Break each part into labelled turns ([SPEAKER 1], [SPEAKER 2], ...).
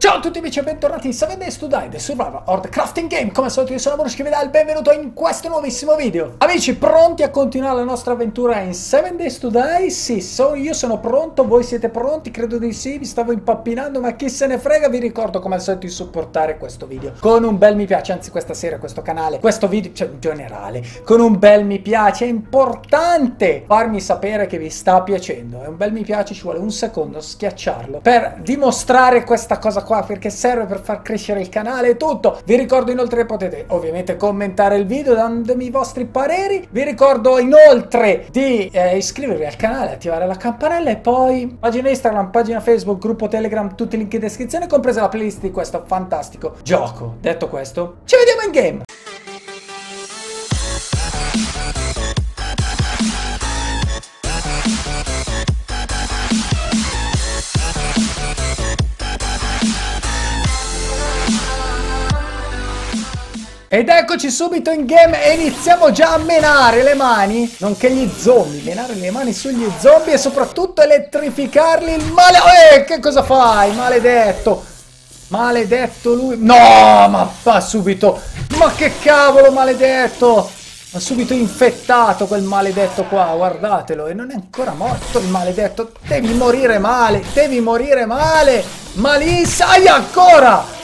[SPEAKER 1] Ciao a tutti amici e bentornati in 7 Days to Die, The Survivor or the Crafting Game. Come al solito io sono Bruce che vi dà il benvenuto in questo nuovissimo video. Amici, pronti a continuare la nostra avventura in 7 Days to Die? Sì, so, io sono pronto, voi siete pronti? Credo di sì, vi stavo impappinando, ma chi se ne frega, vi ricordo come al solito di supportare questo video. Con un bel mi piace, anzi questa sera, questo canale, questo video, cioè in generale, con un bel mi piace, è importante farmi sapere che vi sta piacendo. E un bel mi piace ci vuole un secondo, schiacciarlo, per dimostrare questa cosa qua perché serve per far crescere il canale e tutto. Vi ricordo inoltre che potete ovviamente commentare il video dandomi i vostri pareri. Vi ricordo inoltre di eh, iscrivervi al canale, attivare la campanella e poi pagina Instagram, pagina Facebook, gruppo Telegram, tutti i link in descrizione, compresa la playlist di questo fantastico gioco. Detto questo, ci vediamo in game! Ed eccoci subito in game e iniziamo già a menare le mani, nonché gli zombie, menare le mani sugli zombie e soprattutto elettrificarli il male... Eh, che cosa fai, maledetto? Maledetto lui... No, ma fa subito... Ma che cavolo, maledetto! Ha subito infettato quel maledetto qua, guardatelo, e non è ancora morto il maledetto. Devi morire male, devi morire male! Malissimo! Aia, ancora!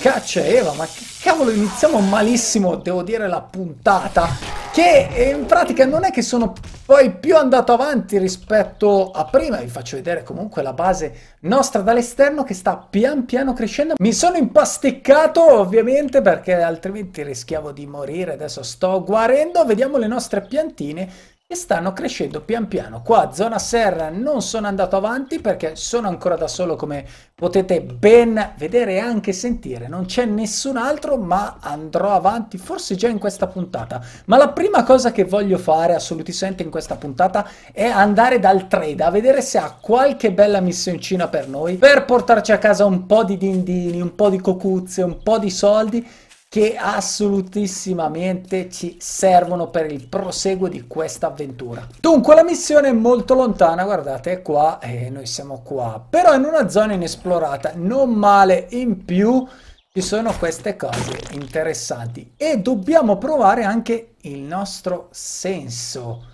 [SPEAKER 1] Caccia Eva, ma che cavolo iniziamo malissimo, devo dire, la puntata. Che in pratica non è che sono poi più andato avanti rispetto a prima. Vi faccio vedere comunque la base nostra dall'esterno che sta pian piano crescendo. Mi sono impasticcato ovviamente perché altrimenti rischiavo di morire. Adesso sto guarendo. Vediamo le nostre piantine e stanno crescendo pian piano. Qua zona serra non sono andato avanti perché sono ancora da solo come potete ben vedere e anche sentire. Non c'è nessun altro ma andrò avanti forse già in questa puntata. Ma la prima cosa che voglio fare assolutamente in questa puntata è andare dal trade a vedere se ha qualche bella missioncina per noi per portarci a casa un po' di dindini, un po' di cocuzze, un po' di soldi che assolutissimamente ci servono per il proseguo di questa avventura. Dunque la missione è molto lontana, guardate è qua, e eh, noi siamo qua, però in una zona inesplorata, non male in più ci sono queste cose interessanti e dobbiamo provare anche il nostro senso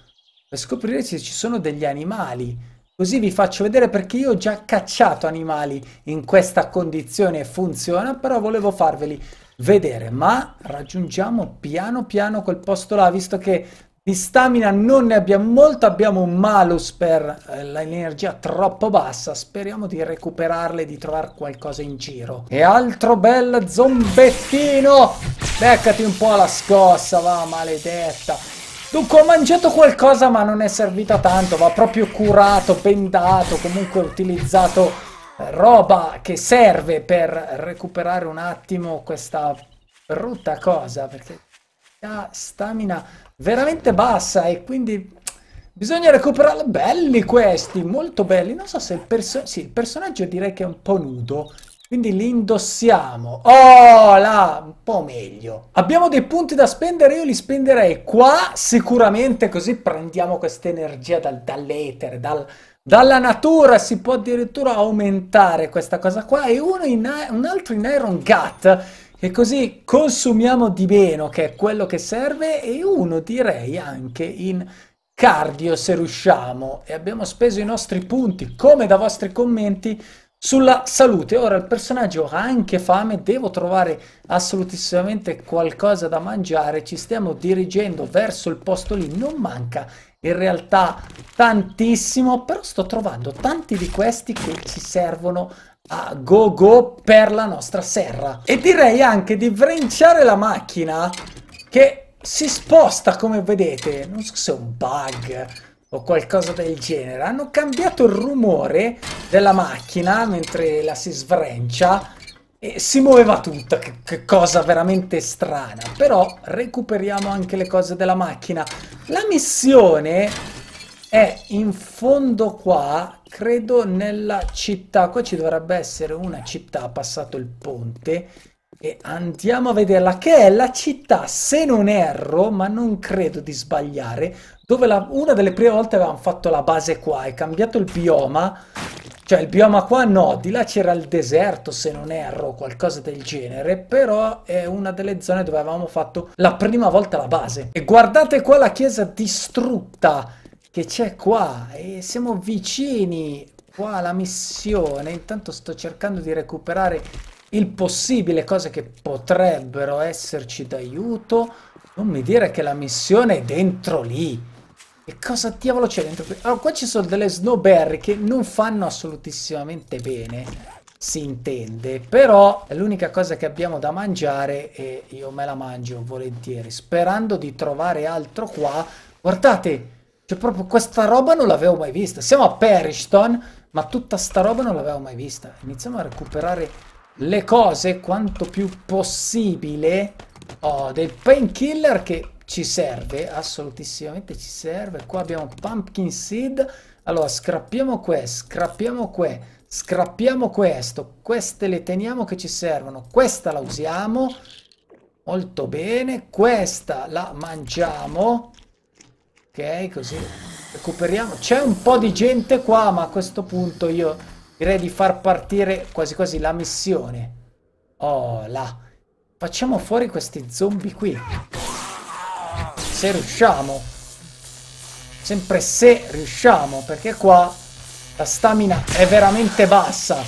[SPEAKER 1] per scoprire se ci sono degli animali. Così vi faccio vedere perché io ho già cacciato animali in questa condizione e funziona, però volevo farveli vedere, ma raggiungiamo piano piano quel posto là, visto che di stamina non ne abbiamo molto, abbiamo un malus per eh, l'energia troppo bassa, speriamo di recuperarle e di trovare qualcosa in giro. E altro bel zombettino! Beccati un po' la scossa, va maledetta! Dunque ho mangiato qualcosa ma non è servita tanto, va proprio curato, pendato, comunque utilizzato roba che serve per recuperare un attimo questa brutta cosa perché ha stamina veramente bassa e quindi bisogna recuperarla belli questi molto belli non so se il, perso sì, il personaggio direi che è un po' nudo quindi li indossiamo oh là un po' meglio abbiamo dei punti da spendere io li spenderei qua sicuramente così prendiamo questa energia dal, dall'etere dal dalla natura si può addirittura aumentare questa cosa qua e uno in, un altro in Iron Gut e così consumiamo di meno che è quello che serve e uno direi anche in cardio se riusciamo e abbiamo speso i nostri punti come da vostri commenti sulla salute. Ora il personaggio ha anche fame, devo trovare assolutissimamente qualcosa da mangiare, ci stiamo dirigendo verso il posto lì, non manca in realtà tantissimo, però sto trovando tanti di questi che ci servono a go go per la nostra serra. E direi anche di vrenciare la macchina che si sposta come vedete, non so se è un bug o qualcosa del genere. Hanno cambiato il rumore della macchina mentre la si svrencia e si muoveva tutto, che, che, cosa veramente strana. Però recuperiamo anche le cose della macchina. La missione è in fondo qua, credo nella città. Qua ci dovrebbe essere una città, passato il ponte. E andiamo a vederla, che è la città, se non erro, ma non credo di sbagliare, dove la, una delle prime volte avevamo fatto la base qua, è cambiato il bioma cioè il bioma qua no, di là c'era il deserto se non erro, qualcosa del genere, però è una delle zone dove avevamo fatto la prima volta la base. E guardate qua la chiesa distrutta che c'è qua e siamo vicini qua alla missione. Intanto sto cercando di recuperare il possibile cose che potrebbero esserci d'aiuto. Non mi dire che la missione è dentro lì. E cosa diavolo c'è dentro qui? Allora, qua ci sono delle snowberry che non fanno assolutissimamente bene si intende però è l'unica cosa che abbiamo da mangiare e io me la mangio volentieri sperando di trovare altro qua guardate cioè proprio questa roba non l'avevo mai vista siamo a Perishton ma tutta sta roba non l'avevo mai vista iniziamo a recuperare le cose quanto più possibile oh, del painkiller che ci serve, assolutissimamente ci serve. Qua abbiamo pumpkin seed. Allora, scrappiamo questo, scrappiamo que, scrappiamo questo. Queste le teniamo che ci servono. Questa la usiamo. Molto bene. Questa la mangiamo. Ok, così recuperiamo. C'è un po' di gente qua, ma a questo punto io direi di far partire quasi quasi la missione. Oh, là. Facciamo fuori questi zombie qui se riusciamo. Sempre se riusciamo, perché qua la stamina è veramente bassa.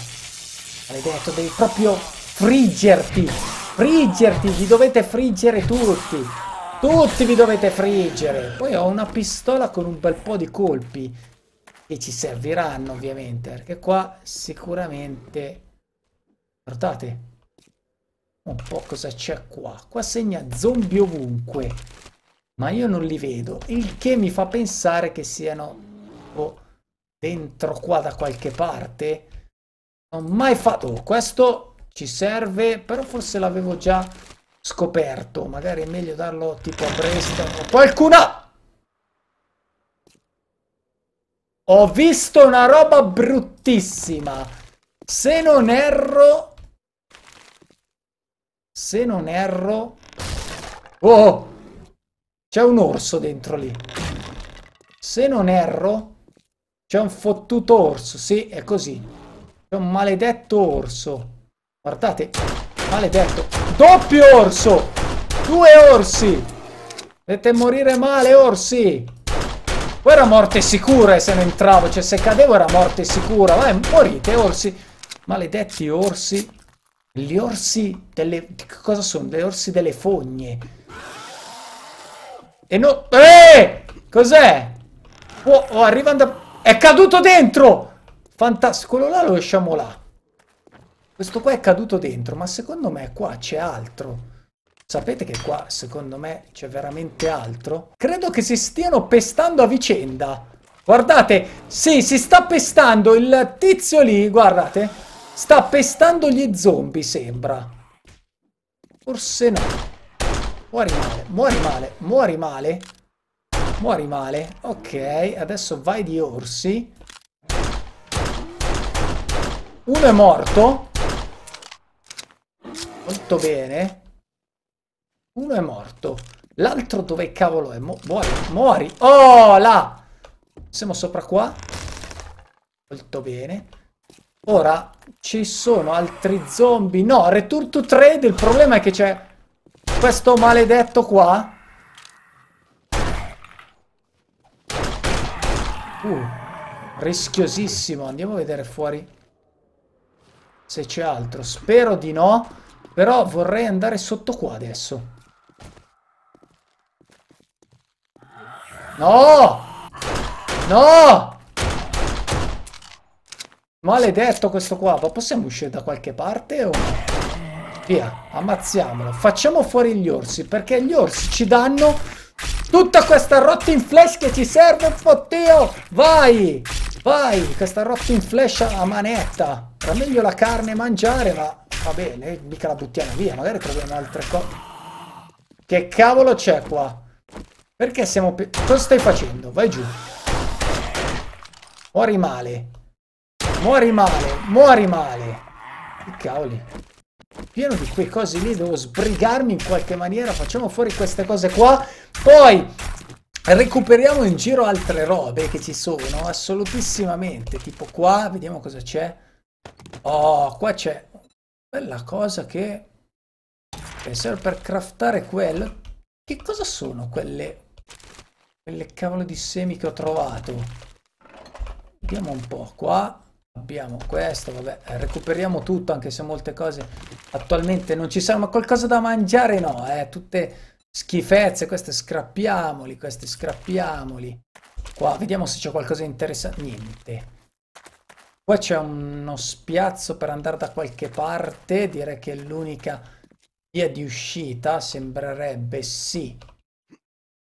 [SPEAKER 1] Maledetto, devi proprio friggerti. Friggerti, vi dovete friggere tutti. Tutti vi dovete friggere. Poi ho una pistola con un bel po' di colpi che ci serviranno ovviamente, perché qua sicuramente... Guardate, un po' cosa c'è qua. Qua segna zombie ovunque ma io non li vedo, il che mi fa pensare che siano oh, dentro qua da qualche parte. Non ho mai fatto... Oh, questo ci serve, però forse l'avevo già scoperto. Magari è meglio darlo tipo a presto. Qualcuno! Ho visto una roba bruttissima. Se non erro... Se non erro... Oh! C'è un orso dentro lì. Se non erro, c'è un fottuto orso. Sì, è così. C'è un maledetto orso. Guardate, maledetto. Doppio orso! Due orsi! Dovete morire male, orsi! Poi era morte sicura eh, se non entravo. Cioè, se cadevo era morte sicura. Vai, morite, orsi! Maledetti orsi. Gli orsi delle... Che cosa sono? Gli orsi delle fogne. E non... Eh! Cos'è? Oh, oh, arriva da... È caduto dentro! Fantastico. Quello là lo lasciamo là. Questo qua è caduto dentro, ma secondo me qua c'è altro. Sapete che qua, secondo me, c'è veramente altro? Credo che si stiano pestando a vicenda. Guardate, sì, si sta pestando il tizio lì, guardate. Sta pestando gli zombie, sembra. Forse no. Muori male, muori male, muori male. Muori male. Ok, adesso vai di orsi. Uno è morto. Molto bene. Uno è morto. L'altro dove cavolo è? muori, muori. Oh, là! Siamo sopra qua. Molto bene. Ora ci sono altri zombie. No, Return to Trade. Il problema è che c'è questo maledetto qua. Uh, rischiosissimo. Andiamo a vedere fuori se c'è altro. Spero di no, però vorrei andare sotto qua adesso. No! No! Maledetto questo qua, ma possiamo uscire da qualche parte o no? Via, ammazziamolo. Facciamo fuori gli orsi, perché gli orsi ci danno tutta questa rotting flash che ci serve, fottio! Vai! Vai! Questa rotting flash a manetta. Era meglio la carne mangiare, ma va bene, mica la buttiamo via. Magari troviamo altre cose. Che cavolo c'è qua? Perché siamo... Cosa stai facendo? Vai giù. Muori male. Muori male. Muori male. Che cavoli pieno di quei cosi lì, devo sbrigarmi in qualche maniera, facciamo fuori queste cose qua, poi recuperiamo in giro altre robe che ci sono, assolutissimamente, tipo qua, vediamo cosa c'è, oh, qua c'è bella cosa che serve per craftare quello, che cosa sono quelle, quelle cavolo di semi che ho trovato? Vediamo un po' qua. Abbiamo questo, vabbè, recuperiamo tutto anche se molte cose attualmente non ci sono, ma qualcosa da mangiare no, eh, tutte schifezze, queste scrappiamoli, queste scrappiamoli. Qua, vediamo se c'è qualcosa di interessante, niente. Qua c'è uno spiazzo per andare da qualche parte, direi che è l'unica via di uscita, sembrerebbe sì.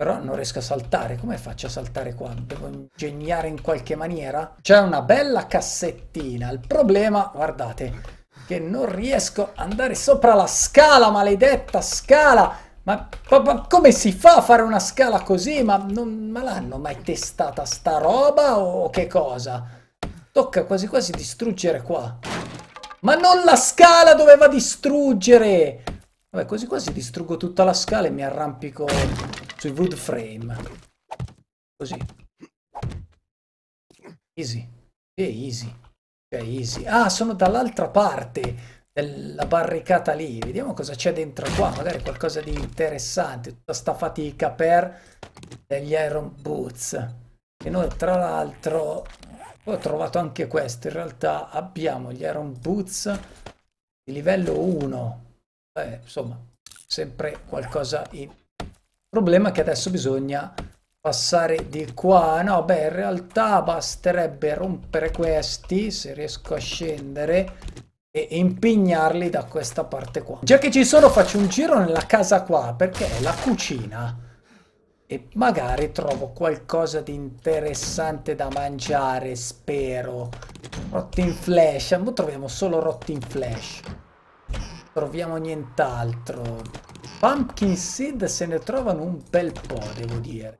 [SPEAKER 1] Però non riesco a saltare. Come faccio a saltare qua? Devo ingegnare in qualche maniera? C'è una bella cassettina. Il problema, guardate, che non riesco ad andare sopra la scala, maledetta scala. Ma, ma, ma come si fa a fare una scala così? Ma non ma l'hanno mai testata sta roba o che cosa? Tocca quasi quasi distruggere qua. Ma non la scala doveva distruggere! Vabbè, quasi quasi distruggo tutta la scala e mi arrampico sui wood frame. Così. Easy. Che easy. Che easy. Ah, sono dall'altra parte della barricata lì. Vediamo cosa c'è dentro qua. Magari qualcosa di interessante. Tutta sta fatica per degli iron boots. E noi, tra l'altro, ho trovato anche questo. In realtà abbiamo gli iron boots di livello 1. Eh, insomma, sempre qualcosa in Problema è che adesso bisogna passare di qua. No, beh, in realtà basterebbe rompere questi, se riesco a scendere, e impegnarli da questa parte qua. Già che ci sono faccio un giro nella casa qua, perché è la cucina. E magari trovo qualcosa di interessante da mangiare, spero. Rotting flash, ma troviamo solo rotting flash troviamo nient'altro. Pumpkin Seed se ne trovano un bel po', devo dire.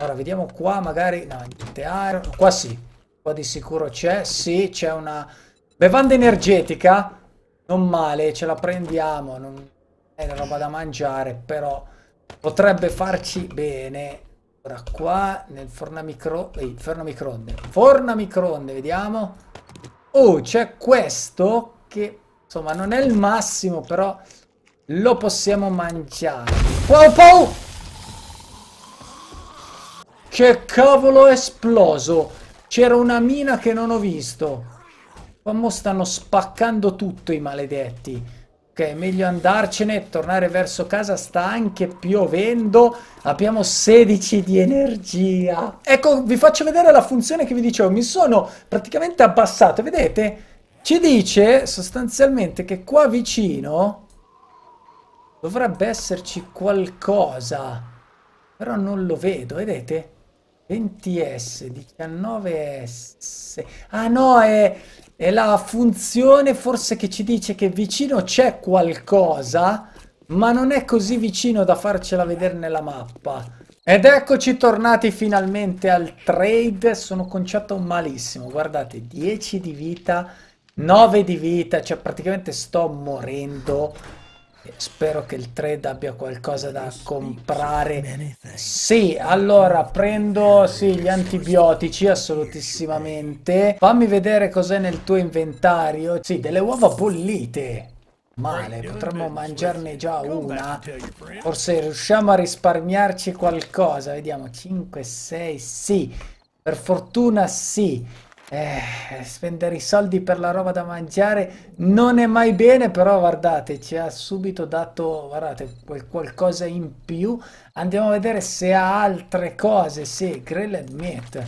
[SPEAKER 1] Ora, vediamo qua, magari... No, niente iron. Ah, qua sì. Qua di sicuro c'è. Sì, c'è una... Bevanda energetica. Non male, ce la prendiamo. Non è roba da mangiare, però potrebbe farci bene. Ora qua, nel forna micro... Ehi, forna microonde. Forna microonde, vediamo. Oh, c'è questo che Insomma, non è il massimo, però lo possiamo mangiare. Wow, wow! Che cavolo è esploso! C'era una mina che non ho visto. Qua stanno spaccando tutto i maledetti. Ok, meglio andarcene, tornare verso casa, sta anche piovendo, abbiamo 16 di energia. Ecco, vi faccio vedere la funzione che vi dicevo, mi sono praticamente abbassato, vedete? Ci dice sostanzialmente che qua vicino dovrebbe esserci qualcosa, però non lo vedo, vedete? 20S, 19S. Ah no, è, è la funzione forse che ci dice che vicino c'è qualcosa, ma non è così vicino da farcela vedere nella mappa. Ed eccoci tornati finalmente al trade, sono conciato malissimo, guardate, 10 di vita 9 di vita, cioè praticamente sto morendo. Spero che il trade abbia qualcosa da comprare. Sì, allora prendo sì, gli antibiotici assolutissimamente. Fammi vedere cos'è nel tuo inventario. Sì, delle uova bollite. Male, potremmo mangiarne già una. Forse riusciamo a risparmiarci qualcosa. Vediamo, 5, 6, sì. Per fortuna sì. Eh, spendere i soldi per la roba da mangiare non è mai bene, però guardate, ci ha subito dato, guardate, quel qualcosa in più. Andiamo a vedere se ha altre cose, sì, grilled meat.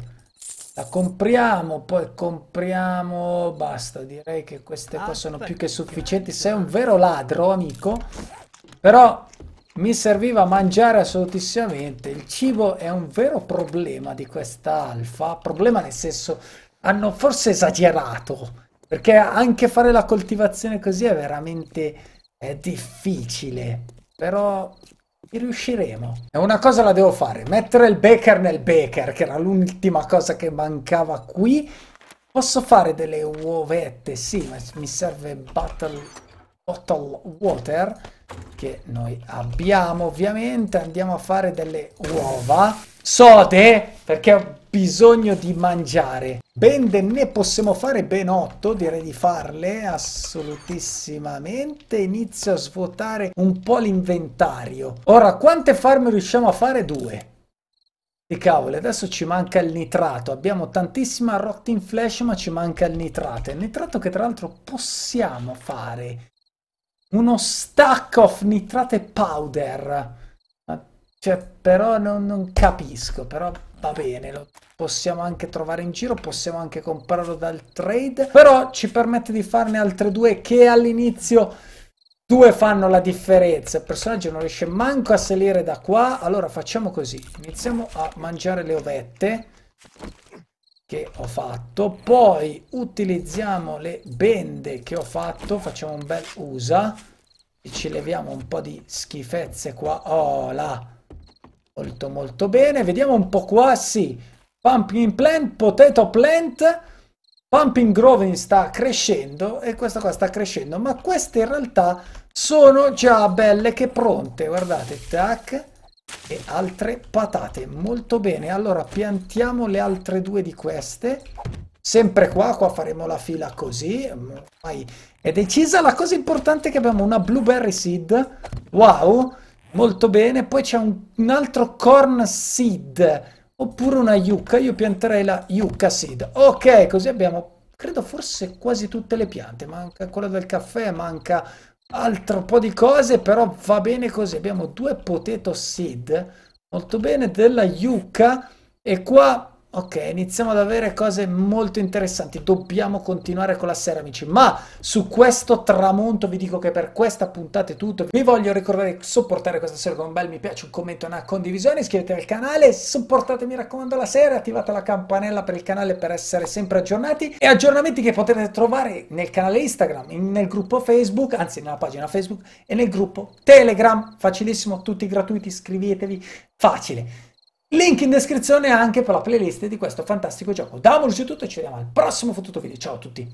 [SPEAKER 1] La compriamo, poi compriamo, basta, direi che queste qua sono più che sufficienti. Sei un vero ladro, amico, però mi serviva mangiare assolutissimamente. Il cibo è un vero problema di questa alfa, problema nel senso hanno forse esagerato, perché anche fare la coltivazione così è veramente è difficile, però ci riusciremo. E una cosa la devo fare, mettere il baker nel baker, che era l'ultima cosa che mancava qui. Posso fare delle uovette, sì, ma mi serve battle, bottle water, che noi abbiamo ovviamente. Andiamo a fare delle uova, sode, perché ho bisogno di mangiare. Bende ne possiamo fare ben 8, direi di farle assolutissimamente. Inizio a svuotare un po' l'inventario. Ora, quante farm riusciamo a fare? Due. Di cavolo, adesso ci manca il nitrato. Abbiamo tantissima rotting flash, ma ci manca il nitrato. Il nitrato che tra l'altro possiamo fare. Uno stack of nitrate powder. cioè, però non, non capisco, però va bene, lo possiamo anche trovare in giro, possiamo anche comprarlo dal trade, però ci permette di farne altre due che all'inizio due fanno la differenza. Il personaggio non riesce manco a salire da qua, allora facciamo così, iniziamo a mangiare le ovette che ho fatto, poi utilizziamo le bende che ho fatto, facciamo un bel usa e ci leviamo un po' di schifezze qua, oh là, molto molto bene, vediamo un po' qua, sì, Pumpkin Plant, Potato Plant, Pumpkin Growing sta crescendo e questa qua sta crescendo, ma queste in realtà sono già belle che pronte, guardate, tac, e altre patate, molto bene, allora piantiamo le altre due di queste, sempre qua, qua faremo la fila così, ormai è decisa la cosa importante che abbiamo una blueberry seed, wow, molto bene, poi c'è un, un altro corn seed, oppure una yucca, io pianterei la yucca seed. Ok, così abbiamo, credo forse quasi tutte le piante, manca quella del caffè, manca altro po' di cose, però va bene così. Abbiamo due potato seed, molto bene, della yucca e qua Ok, iniziamo ad avere cose molto interessanti. Dobbiamo continuare con la sera, amici. Ma su questo tramonto vi dico che per questa puntata è tutto. Vi voglio ricordare di supportare questa sera con un bel mi piace, un commento, una condivisione. Iscrivetevi al canale, supportate, mi raccomando, la sera. Attivate la campanella per il canale per essere sempre aggiornati. E aggiornamenti che potete trovare nel canale Instagram, nel gruppo Facebook, anzi nella pagina Facebook e nel gruppo Telegram. Facilissimo, tutti gratuiti, iscrivetevi. Facile. Link in descrizione anche per la playlist di questo fantastico gioco. Da tutto e ci vediamo al prossimo fottuto video. Ciao a tutti!